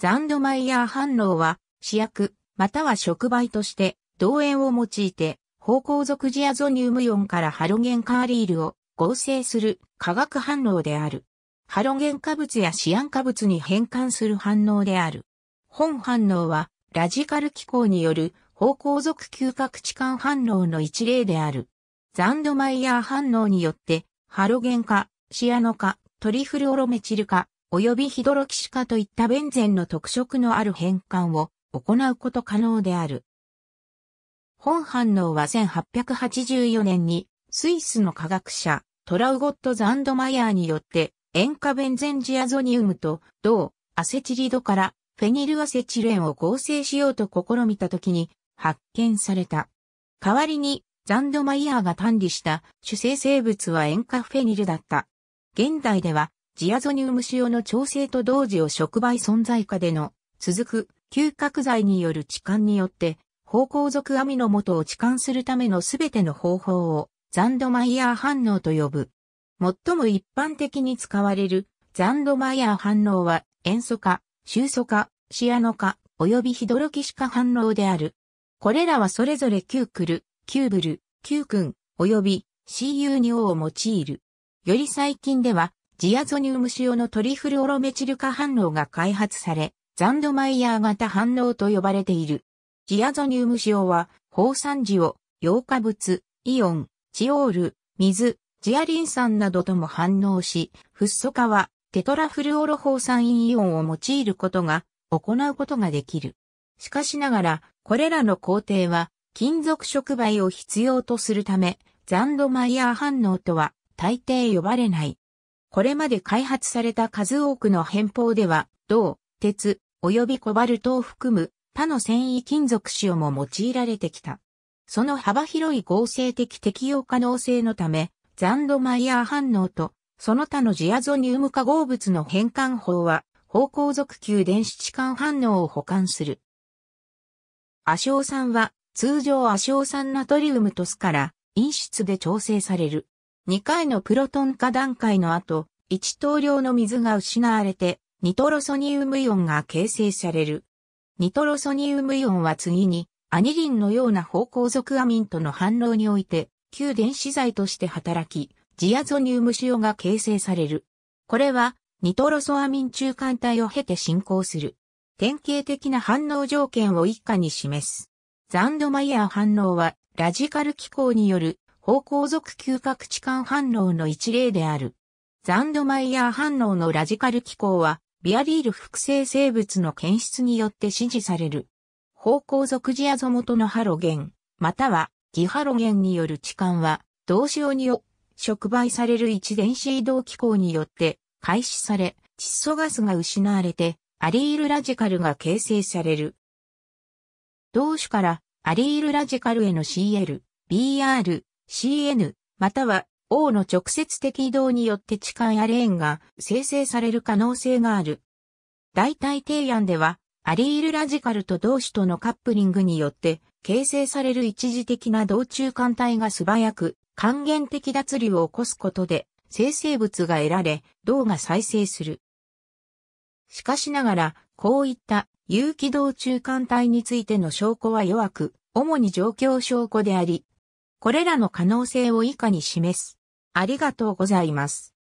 ザンドマイヤー反応は、試薬、または触媒として、同塩を用いて、芳香属ジアゾニウムイオンからハロゲンカーリールを合成する化学反応である。ハロゲン化物やシアン化物に変換する反応である。本反応は、ラジカル機構による方向属嗅覚置換反応の一例である。ザンドマイヤー反応によって、ハロゲン化、シアノ化、トリフルオロメチル化、及びヒドロキシカといったベンゼンの特色のある変換を行うこと可能である。本反応は1884年にスイスの科学者トラウゴット・ザンドマイヤーによって塩化ベンゼンジアゾニウムと銅アセチリドからフェニルアセチレンを合成しようと試みた時に発見された。代わりにザンドマイヤーが単理した主成生物は塩化フェニルだった。現代ではジアゾニウム塩の調整と同時を触媒存在下での続く嗅覚剤による置換によって方向属アミノ元を置換するためのすべての方法をザンドマイヤー反応と呼ぶ。最も一般的に使われるザンドマイヤー反応は塩素化、臭素化、シアノ化、及びヒドロキシ化反応である。これらはそれぞれキュークル、キューブル、キュークン、及び CU2O を用いる。より最近では、ジアゾニウム塩のトリフルオロメチル化反応が開発され、ザンドマイヤー型反応と呼ばれている。ジアゾニウム塩は、放酸塩、溶化物、イオン、チオール、水、ジアリン酸などとも反応し、フッ素化は、テトラフルオロ放酸イオンを用いることが、行うことができる。しかしながら、これらの工程は、金属触媒を必要とするため、ザンドマイヤー反応とは、大抵呼ばれない。これまで開発された数多くの偏方では、銅、鉄、及びコバルトを含む他の繊維金属をも用いられてきた。その幅広い合成的適用可能性のため、ザンドマイヤー反応と、その他のジアゾニウム化合物の変換法は、方向属球電子置換反応を保管する。亜硝酸は、通常亜硝酸ナトリウムとスから、陰質で調整される。2回のプロトン化段階の後、1等量の水が失われて、ニトロソニウムイオンが形成される。ニトロソニウムイオンは次に、アニリンのような方向属アミンとの反応において、旧電子剤として働き、ジアゾニウム塩が形成される。これは、ニトロソアミン中間体を経て進行する。典型的な反応条件を以下に示す。ザンドマイヤー反応は、ラジカル機構による方向属嗅覚置換反応の一例である。ザンドマイヤー反応のラジカル機構は、ビアリール複製生物の検出によって指示される。方向属ジアゾ元のハロゲン、またはギハロゲンによる置換は、同子用によ、触媒される一電子移動機構によって開始され、窒素ガスが失われて、アリールラジカルが形成される。同種からアリールラジカルへの CL、BR、CN、または O の直接的移動によって痴漢やレーンが生成される可能性がある。代替提案では、アリールラジカルと同種とのカップリングによって形成される一時的な同中間体が素早く還元的脱離を起こすことで生成物が得られ、銅が再生する。しかしながら、こういった有機同中間体についての証拠は弱く、主に状況証拠であり、これらの可能性を以下に示す。ありがとうございます。